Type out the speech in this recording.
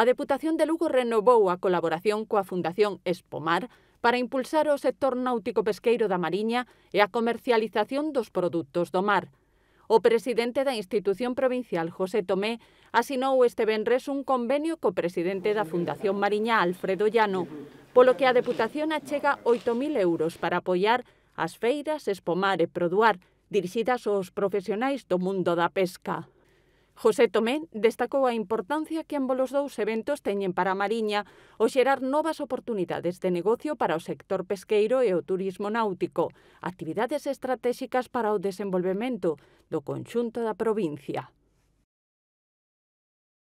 A Deputación de Lugo renovou a colaboración coa Fundación Espomar para impulsar o sector náutico pesqueiro da Mariña e a comercialización dos produtos do mar. O presidente da institución provincial, José Tomé, asinou este venres un convenio co presidente da Fundación Mariña, Alfredo Llano, polo que a Deputación achega 8.000 euros para apoiar as feiras Espomar e Produar, dirixidas aos profesionais do mundo da pesca. José Tomé destacou a importancia que ambos os dous eventos teñen para a Mariña o xerar novas oportunidades de negocio para o sector pesqueiro e o turismo náutico, actividades estratégicas para o desenvolvemento do conxunto da provincia.